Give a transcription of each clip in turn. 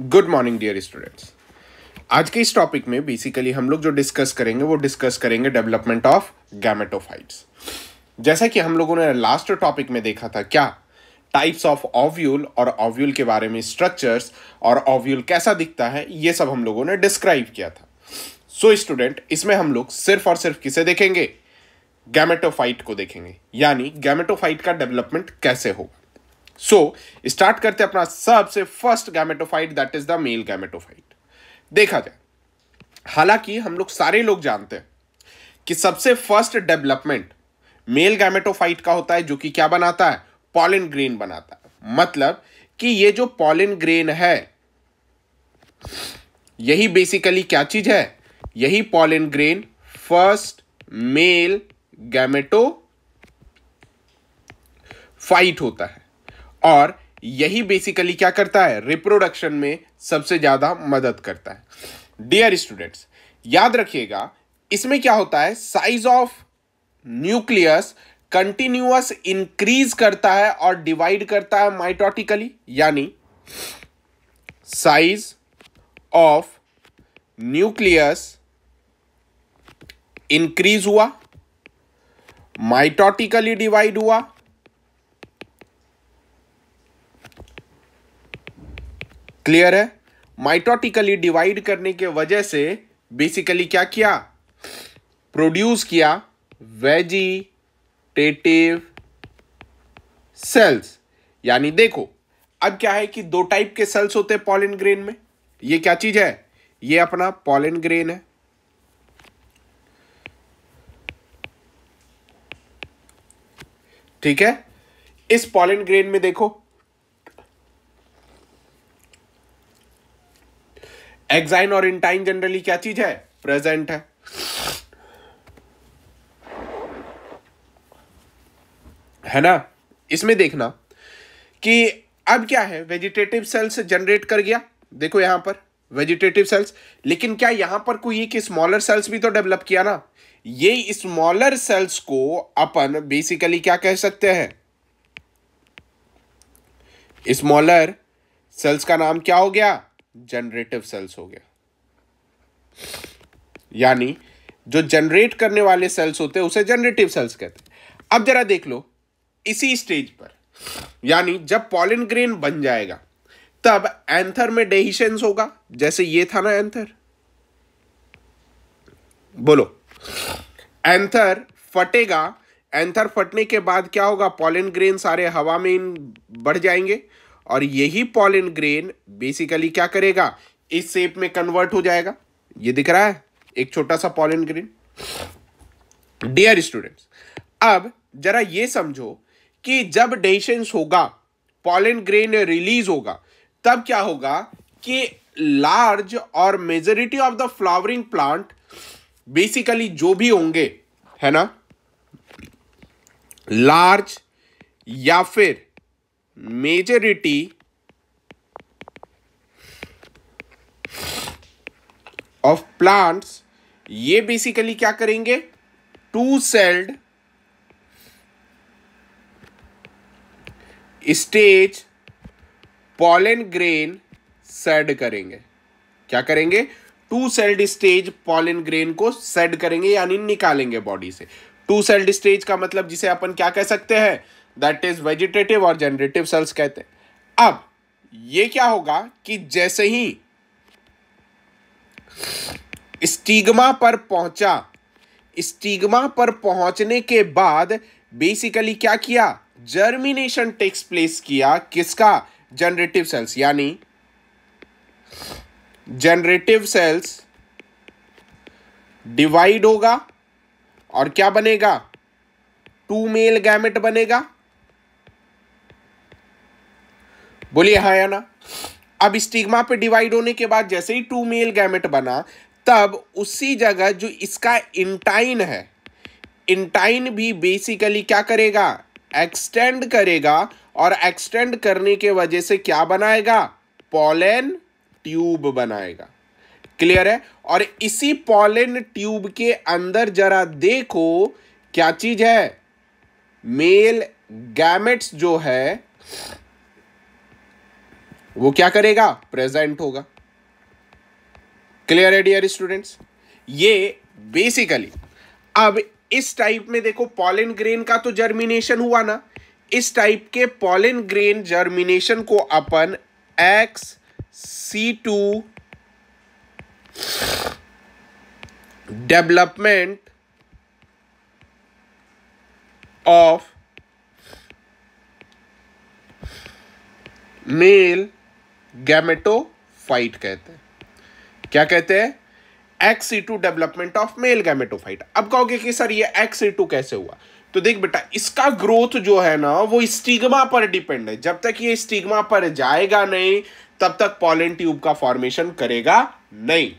good morning dear students आज के इस टॉपिक में बेसिकली हम लोग जो डिस्कस करेंगे वो डिस्कस करेंगे डेवलपमेंट ऑफ गैमेटोफाइट्स जैसा कि हम लोगों ने लास्ट टॉपिक में देखा था क्या टाइप्स ऑफ ऑव्यूल और ऑव्यूल के बारे में स्ट्रक्चर्स और ऑव्यूल कैसा दिखता है ये सब हम लोगों ने डिस्क्राइब किया था सो so, स्टूडेंट इसमें हम लोग सिर्फ और सिर्फ किसे देखेंगे गैमेटोफाइट को देखेंगे यानी गैमेटोफाइट का डेवलपमेंट कैसे होगा सो so, स्टार्ट करते अपना सबसे first gametophyte that is the male gametophyte देखा जाए हालांकि हम लोग सारे लोग जानते हैं कि सबसे फर्स्ट डेवलपमेंट मेल गैमेटोफाइट का होता है जो कि क्या बनाता है पॉलिन ग्रेन बनाता है मतलब कि ये जो पॉलिन ग्रेन है यही बेसिकली क्या चीज है यही pollen grain first male gametophyte होता है और यही बेसिकली क्या करता है रिप्रोडक्शन में सबसे ज़्यादा मदद करता है डियर स्टूडेंट्स याद रखिएगा इसमें क्या होता है size of nucleus continuous increase करता है और डिवाइड करता है माइटोटिकली यानी साइज ऑफ न्यूक्लियस इंक्रीज हुआ माइटोटिकली डिवाइड हुआ क्लियर है माइटोटिकली डिवाइड करने के वजह से बेसिकली क्या किया प्रोड्यूस किया वेजिटेटिव सेल्स यानी देखो अब क्या है कि दो टाइप के सेल्स होते हैं पॉलिन ग्रेन में ये क्या चीज है ये अपना पॉलिन ग्रेन है ठीक है इस पॉलिन ग्रेन में देखो एग्जाइन और इंटाइन जनरली क्या चीज है प्रेजेंट है है ना इसमें देखना कि अब क्या है वेजिटेटिव सेल्स जनरेट कर गया देखो यहां पर वेजिटेटिव सेल्स लेकिन क्या यहां पर कोई एक स्मॉलर सेल्स भी तो डेवलप किया ना ये स्मॉलर सेल्स को अपन बेसिकली क्या कह सकते हैं स्मॉलर सेल्स का नाम क्या हो गया जनरेटिव सेल्स हो गया यानी जो जनरेट करने वाले सेल्स होते हैं उसे जनरेटिव सेल्स कहते हैं अब जरा देख लो इसी स्टेज पर यानी जब पॉलिन ग्रेन बन जाएगा तब एंथर में डेहिशेंस होगा जैसे ये था ना एंथर बोलो एंथर फटेगा एंथर फटने के बाद क्या होगा पॉलिन ग्रेन सारे हवा में इन बढ़ जाएंगे और यही पॉलिन ग्रेन बेसिकली क्या करेगा इस शेप में कन्वर्ट हो जाएगा ये दिख रहा है एक छोटा सा पॉलिन ग्रेन डियर स्टूडेंट्स अब जरा ये समझो कि जब डेशेंस होगा पॉलिन ग्रेन रिलीज होगा तब क्या होगा कि लार्ज और majority of the flowering plant basically जो भी होंगे है ना लार्ज या फिर मेजोरिटी ऑफ प्लांट्स ये बेसिकली क्या करेंगे two celled stage pollen grain shed करेंगे क्या करेंगे two celled stage pollen grain को सेड करेंगे यानी निकालेंगे बॉडी से टू सेल्ड स्टेज का मतलब जिसे अपन क्या कह सकते हैं दैट इज वेजिटेटिव और जनरेटिव सेल्स कहते हैं अब ये क्या होगा कि जैसे ही स्टिग्मा पर पहुंचा स्टिग्मा पर पहुंचने के बाद बेसिकली क्या किया जर्मिनेशन टेक्स प्लेस किया किसका जनरेटिव सेल्स यानी जनरेटिव सेल्स डिवाइड होगा और क्या बनेगा टू मेल गैमेट बनेगा बोलिए हाँ या ना अब स्टिग्मा पे डिवाइड होने के बाद जैसे ही टू मेल गैमेट बना तब उसी जगह जो इसका इंटाइन है इंटाइन भी बेसिकली क्या करेगा एक्सटेंड करेगा और एक्सटेंड करने के वजह से क्या बनाएगा पॉलेन ट्यूब बनाएगा क्लियर है और इसी पॉलेन ट्यूब के अंदर जरा देखो क्या चीज है मेल गैमेट्स जो है वो क्या करेगा प्रेजेंट होगा क्लियर है डियर स्टूडेंट्स ये बेसिकली अब इस टाइप में देखो पॉलिन ग्रेन का तो जर्मिनेशन हुआ ना इस टाइप के पॉलिन ग्रेन जर्मिनेशन को अपन ex situ development of male gametophyte कहते हैं क्या कहते हैं ex situ development of male gametophyte अब कहोगे कि सर ये एक्स ई टू कैसे हुआ तो देख बेटा इसका ग्रोथ जो है ना वो स्टिग्मा पर डिपेंड है जब तक ये स्टिग्मा पर जाएगा नहीं तब तक पॉलन ट्यूब का फॉर्मेशन करेगा नहीं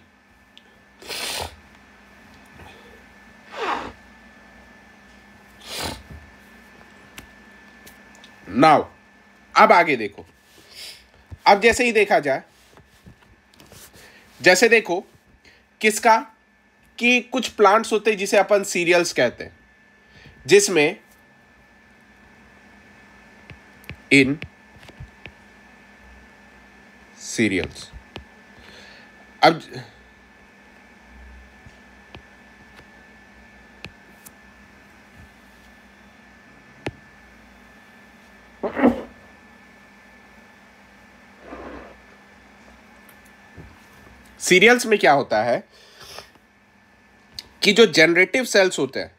नाउ अब आगे देखो अब जैसे ही देखा जाए जैसे देखो किसका कि कुछ प्लांट्स होते हैं जिसे अपन सीरियल्स कहते हैं जिसमें इन सीरियल्स अब सीरियल्स में क्या होता है कि जो जनरेटिव सेल्स होते हैं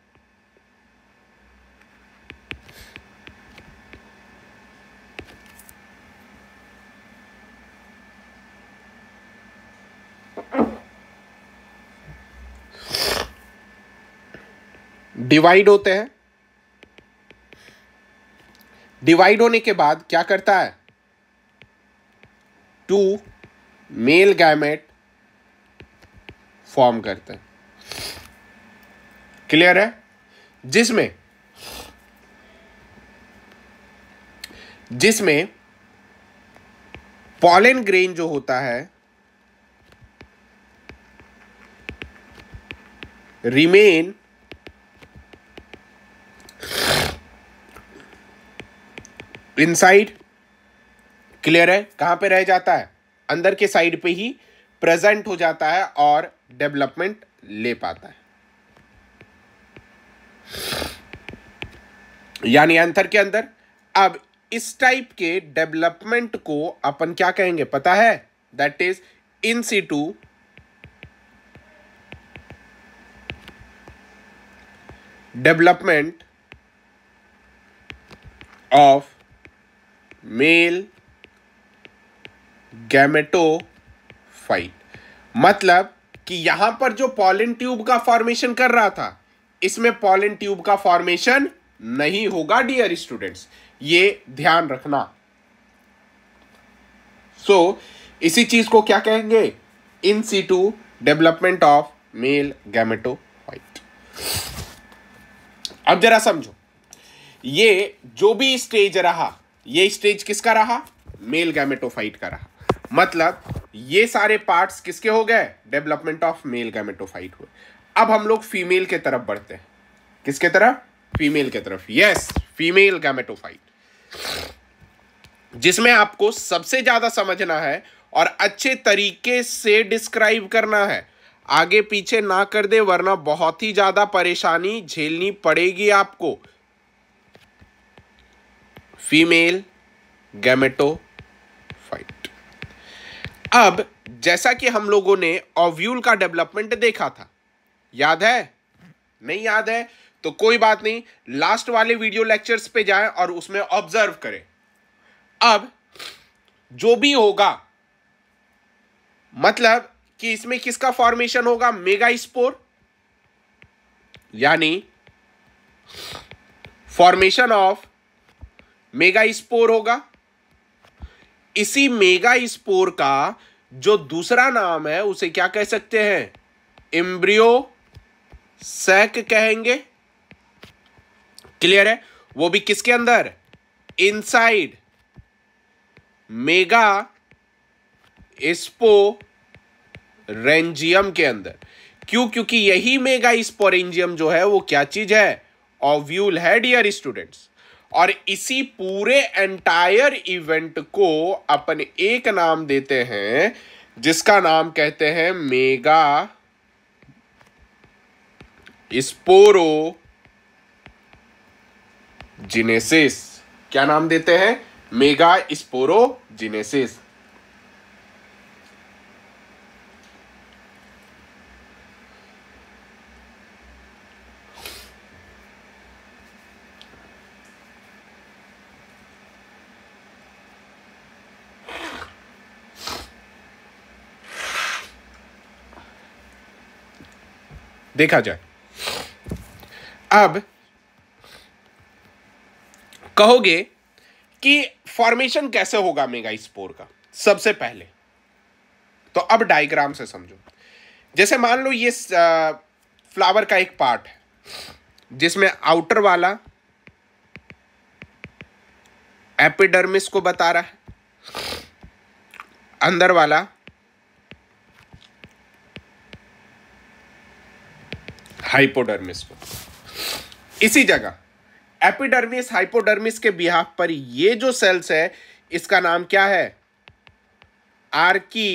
डिवाइड होते हैं डिवाइड होने के बाद क्या करता है टू मेल गैमेट फॉर्म करते हैं क्लियर है जिसमें जिसमें पॉलन ग्रेन जो होता है रिमेन इनसाइड क्लियर है कहां पे रह जाता है अंदर के साइड पे ही प्रेजेंट हो जाता है और डेवलपमेंट ले पाता है यानी आंसर के अंदर अब इस टाइप के डेवलपमेंट को अपन क्या कहेंगे पता है that is in situ development of male gametophyte मतलब कि यहां पर जो पॉलन ट्यूब का फॉर्मेशन कर रहा था इसमें पॉलिन ट्यूब का फॉर्मेशन नहीं होगा डियर स्टूडेंट्स ये ध्यान रखना सो so, इसी चीज को क्या कहेंगे in situ development of male gameto अब जरा समझो ये जो भी स्टेज रहा ये स्टेज किसका रहा मेल गैमेटोफाइट का रहा मतलब ये सारे पार्ट्स किसके हो गए डेवलपमेंट ऑफ मेल गैमेटोफाइट हुए अब हम लोग फीमेल के तरफ बढ़ते हैं किसके तरफ फीमेल के तरफ यस फीमेल गैमेटोफाइट जिसमें आपको सबसे ज्यादा समझना है और अच्छे तरीके से डिस्क्राइब करना है आगे पीछे ना कर दे वरना बहुत ही ज्यादा परेशानी झेलनी पड़ेगी आपको फीमेल गैमेटो अब जैसा कि हम लोगों ने ओव्यूल का डेवलपमेंट देखा था याद है नहीं याद है तो कोई बात नहीं लास्ट वाले वीडियो लेक्चर्स पे जाएं और उसमें ऑब्जर्व करें अब जो भी होगा मतलब कि इसमें किसका फॉर्मेशन होगा मेगा स्पोर यानी फॉर्मेशन ऑफ मेगा स्पोर होगा इसी मेगा स्पोर का जो दूसरा नाम है उसे क्या कह सकते हैं इम्ब्रियो सैक कहेंगे क्लियर है वो भी किसके अंदर इनसाइड मेगा स्पो रेंजियम के अंदर क्यों क्योंकि यही मेगा स्पोरेंजियम जो है वो क्या चीज है ऑव्यूल है डियर स्टूडेंट्स और इसी पूरे एंटायर इवेंट को अपन एक नाम देते हैं जिसका नाम कहते हैं मेगा स्पोरो जिनेसिस क्या नाम देते हैं मेगा स्पोरो जिनेसिस देखा जाए अब कहोगे कि फॉर्मेशन कैसे होगा मेगा स्पोर का सबसे पहले तो अब डायग्राम से समझो जैसे मान लो ये फ्लावर का एक पार्ट है जिसमें आउटर वाला एपिडर्मिस को बता रहा है अंदर वाला हाइपोडर्मिस को इसी जगह एपिडर्मिस हाइपोडर्मिस के बिहाव पर ये जो सेल्स है इसका नाम क्या है आर्की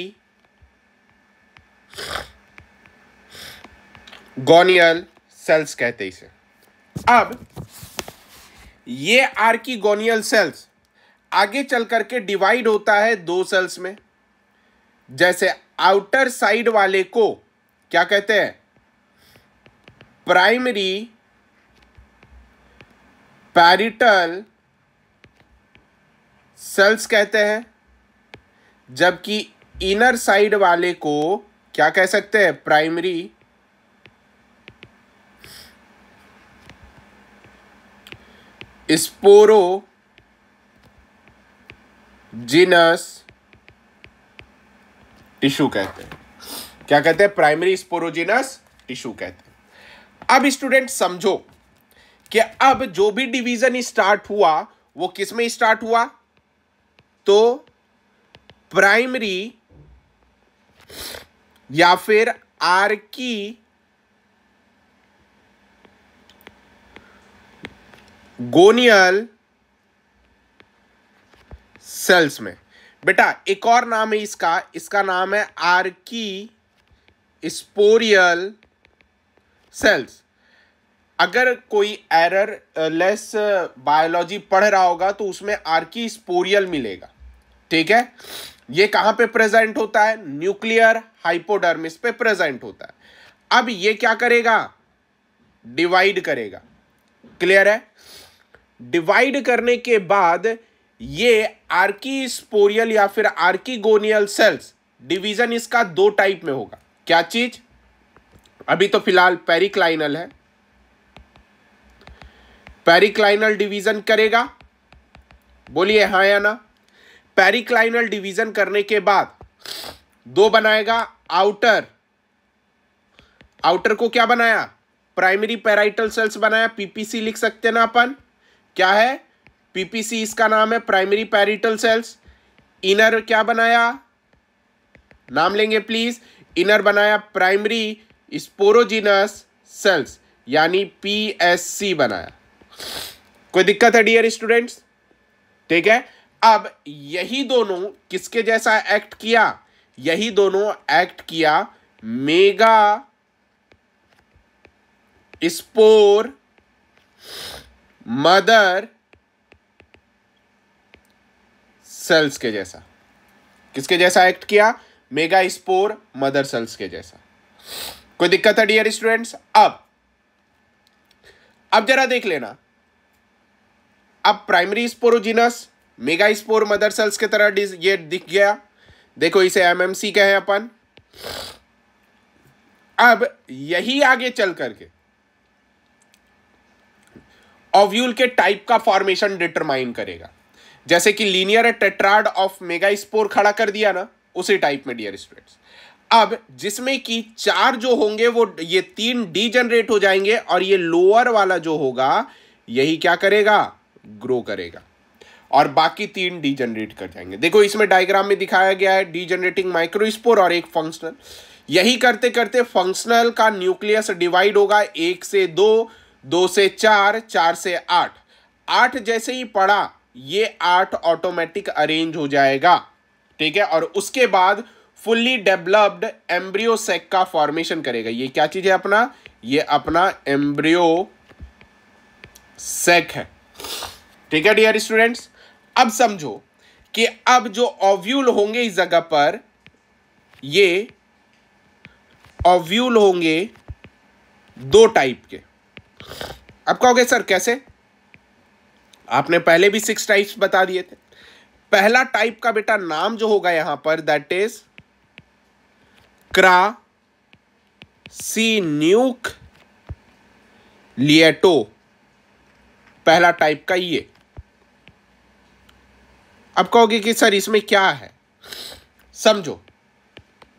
गोनियल सेल्स कहते हैं इसे अब ये आर्की गोनियल सेल्स आगे चल करके डिवाइड होता है दो सेल्स में जैसे आउटर साइड वाले को क्या कहते हैं primary पैरिटल सेल्स कहते हैं जबकि इनर साइड वाले को क्या कह सकते हैं प्राइमरी स्पोरो जीनस टिश्यू कहते हैं क्या कहते हैं प्राइमरी स्पोरोजिनस टिश्यू कहते हैं अब स्टूडेंट समझो कि अब जो भी डिवीजन स्टार्ट हुआ वो किस में स्टार्ट हुआ तो प्राइमरी या फिर आर की गोनियल सेल्स में बेटा एक और नाम है इसका इसका नाम है की स्पोरियल सेल्स अगर कोई एरर लेस बायोलॉजी पढ़ रहा होगा तो उसमें आर्की स्पोरियल मिलेगा ठीक है ये कहां पे प्रेजेंट होता है न्यूक्लियर हाइपोडर्मिस पे प्रेजेंट होता है अब ये क्या करेगा डिवाइड करेगा क्लियर है डिवाइड करने के बाद ये आर्की स्पोरियल या फिर आर्कीगोनियल सेल्स डिवीजन इसका दो टाइप में होगा क्या चीज अभी तो फिलहाल पेरिक्लाइनल है पेरिक्लाइनल डिवीजन करेगा बोलिए हाँ या ना पेरिक्लाइनल डिवीजन करने के बाद दो बनाएगा आउटर आउटर को क्या बनाया प्राइमरी पेराइटल सेल्स बनाया पीपीसी लिख सकते ना अपन क्या है पीपीसी इसका नाम है प्राइमरी पेराइटल सेल्स इनर क्या बनाया नाम लेंगे प्लीज इनर बनाया प्राइमरी स्पोरोजिनस सेल्स यानी पीएससी बनाया कोई दिक्कत है डियर स्टूडेंट्स ठीक है अब यही दोनों किसके जैसा एक्ट किया यही दोनों एक्ट किया मेगा स्पोर मदर सेल्स के जैसा किसके जैसा एक्ट किया मेगा स्पोर मदर सेल्स के जैसा कोई दिक्कत है डियर स्टूडेंट्स अब अब जरा देख लेना अब primary sporogenous megaspore mother cells की तरह ये दिख गया देखो इसे एमएमसी कहे अपन अब यही आगे चल करके ओव्यूल के टाइप का फॉर्मेशन डिटरमाइन करेगा जैसे कि linear tetrad of megaspore खड़ा कर दिया ना उसी टाइप में डियर स्टूडेंट्स अब जिसमें कि चार जो होंगे वो ये तीन डी जनरेट हो जाएंगे और ये लोअर वाला जो होगा यही क्या करेगा ग्रो करेगा और बाकी तीन डी जनरेट कर जाएंगे देखो इसमें डायग्राम में दिखाया गया है डी जनरेटिंग माइक्रोस्पोर और एक फंक्शनल यही करते करते फंक्शनल का न्यूक्लियस डिवाइड होगा एक से दो दो से चार चार से आठ आठ जैसे ही पड़ा ये आठ ऑटोमेटिक अरेंज हो जाएगा ठीक है और उसके बाद फुल्ली डेवलप्ड एम्ब्रियो सेक का फॉर्मेशन करेगा ये क्या चीज है अपना ये अपना एम्ब्रियो सेक है ठीक है डियर स्टूडेंट्स अब समझो कि अब जो ऑव्यूल होंगे इस जगह पर ये ऑव्यूल होंगे दो टाइप के अब कहोगे सर कैसे आपने पहले भी सिक्स टाइप्स बता दिए थे पहला टाइप का बेटा नाम जो होगा यहां पर दैट इज क्रा सी न्यूक लिएटो पहला टाइप का ये अब कहोगे कि सर इसमें क्या है समझो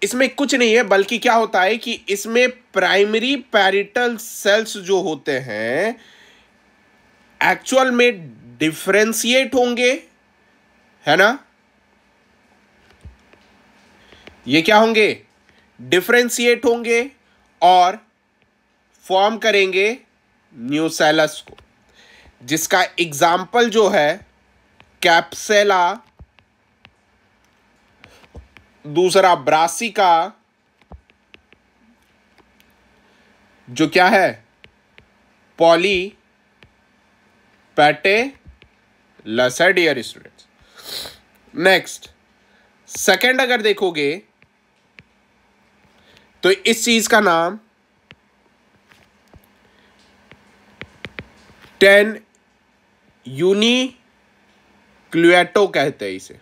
इसमें कुछ नहीं है बल्कि क्या होता है कि इसमें प्राइमरी पैरिटल सेल्स जो होते हैं एक्चुअल में डिफ्रेंसिएट होंगे है ना ये क्या होंगे डिफ्रेंशिएट होंगे और फॉर्म करेंगे न्यूसेलस को जिसका एग्जाम्पल जो है कैप्सेला दूसरा ब्रासिका जो क्या है polypetalous dear student next second अगर देखोगे तो इस चीज़ का नाम टेन क्लुएटो कहते हैं इसे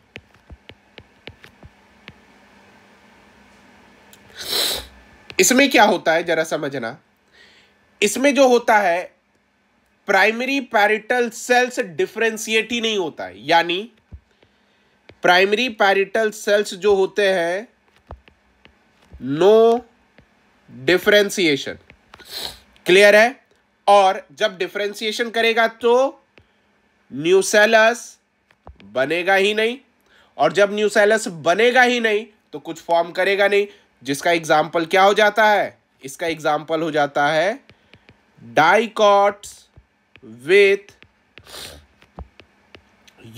इसमें क्या होता है जरा समझना इसमें जो होता है प्राइमरी पैरिटल सेल्स डिफ्रेंशिएट ही नहीं होता है यानी प्राइमरी पैरिटल सेल्स जो होते हैं नो डिफ्रेंसिएशन क्लियर है और जब डिफ्रेंसिएशन करेगा तो न्यूसेलस बनेगा ही नहीं और जब न्यूसेलस बनेगा ही नहीं तो कुछ फॉर्म करेगा नहीं जिसका एग्जाम्पल क्या हो जाता है इसका एग्जाम्पल हो जाता है dicots with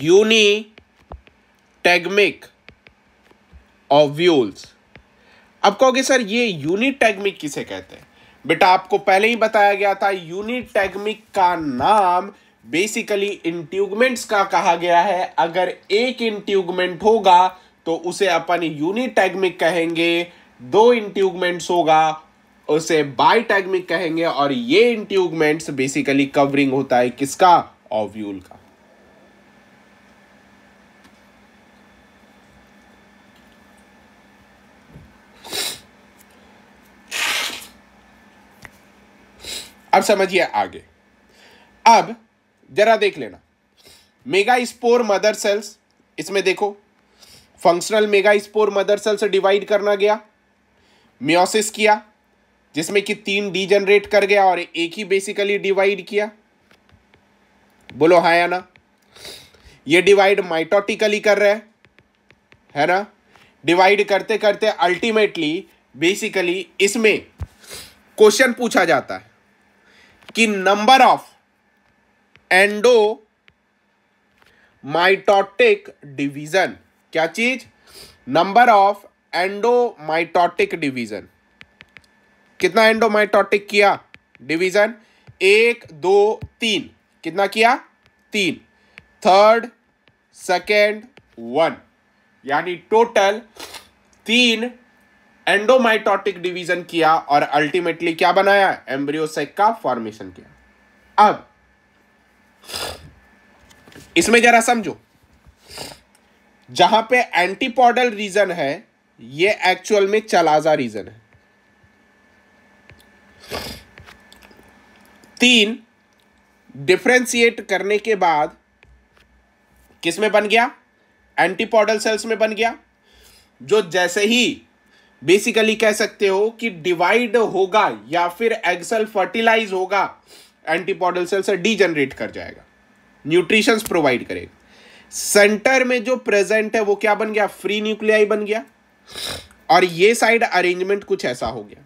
unitegmic ovules अब कहोगे सर ये यूनिटैगमिक किसे कहते हैं बेटा आपको पहले ही बताया गया था यूनिटैगमिक का नाम बेसिकली इंट्यूगमेंट्स का कहा गया है अगर एक इंट्यूगमेंट होगा तो उसे अपन यूनिटैगमिक कहेंगे दो इंट्यूगमेंट्स होगा उसे बाईटैगमिक कहेंगे और ये इंट्यूगमेंट्स बेसिकली कवरिंग होता है किसका ऑव्यूल का अब समझिए आगे अब जरा देख लेना मेगा स्पोर मदर सेल्स इसमें देखो functional megaspore mother cells से डिवाइड करना गया म्योसिस किया जिसमें कि तीन डी जनरेट कर गया और एक ही बेसिकली डिवाइड किया बोलो हाँ या ना ये डिवाइड माइटोटिकली कर रहे है ना डिवाइड करते करते अल्टीमेटली बेसिकली इसमें क्वेश्चन पूछा जाता है कि number of endomitotic division क्या चीज नंबर ऑफ एंडोमाइटोटिक डिवीजन कितना एंडोमाइटोटिक किया डिवीजन एक दो तीन कितना किया तीन थर्ड सेकेंड वन यानी टोटल तीन एंडोमाइटोटिक डिवीजन किया और अल्टीमेटली क्या बनाया एम्ब्रियोसेक का फॉर्मेशन किया अब इसमें जरा समझो जहां पे एंटीपोडल रीजन है ये एक्चुअल में चलाजा रीजन है तीन डिफ्रेंसिएट करने के बाद किस में बन गया एंटीपोडल सेल्स में बन गया जो जैसे ही बेसिकली कह सकते हो कि डिवाइड होगा या फिर एक्सल फर्टिलाइज होगा एंटीपोडल सेल से डीजनरेट कर जाएगा न्यूट्रिशंस प्रोवाइड करेगा सेंटर में जो प्रेजेंट है वो क्या बन गया फ्री न्यूक्लियाई बन गया और ये साइड अरेंजमेंट कुछ ऐसा हो गया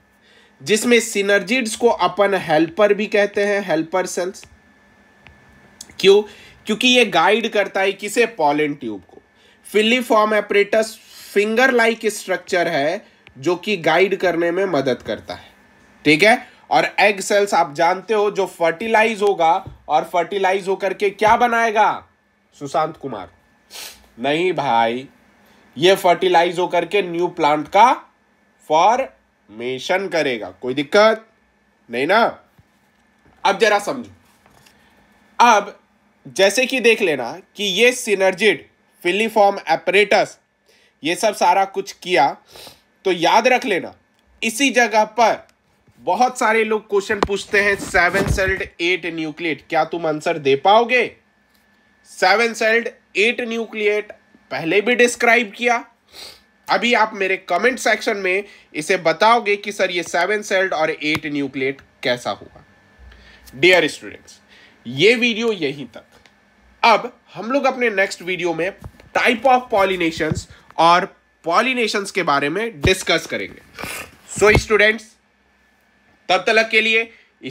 जिसमें सिनर्जिड्स को अपन हेल्पर भी कहते हैं हेल्पर सेल्स क्यों क्योंकि ये गाइड करता है किसे पॉलन ट्यूब को filiform apparatus finger like structure है जो कि गाइड करने में मदद करता है ठीक है और एग सेल्स आप जानते हो जो फर्टिलाइज होगा और फर्टिलाइज होकर के क्या बनाएगा सुशांत कुमार नहीं भाई ये फर्टिलाइज होकर के न्यू प्लांट का फॉर्मेशन करेगा कोई दिक्कत नहीं ना अब जरा समझो अब जैसे कि देख लेना कि ये सिनर्जिड फिलीफॉर्म एपरेटस ये सब सारा कुछ किया तो याद रख लेना इसी जगह पर बहुत सारे लोग क्वेश्चन पूछते हैं सेवन सेल्ड एट न्यूक्लिएट क्या तुम आंसर दे पाओगे सेवन सेल्ड एट न्यूक्लिएट पहले भी डिस्क्राइब किया अभी आप मेरे कमेंट सेक्शन में इसे बताओगे कि सर ये सेवन सेल्ड और एट न्यूक्लिएट कैसा हुआ डियर स्टूडेंट्स ये वीडियो यहीं तक अब हम लोग अपने नेक्स्ट वीडियो में टाइप ऑफ पॉलिनेशन और पॉलिनेशन के बारे में डिस्कस करेंगे सो so, स्टूडेंट्स तब तलक के लिए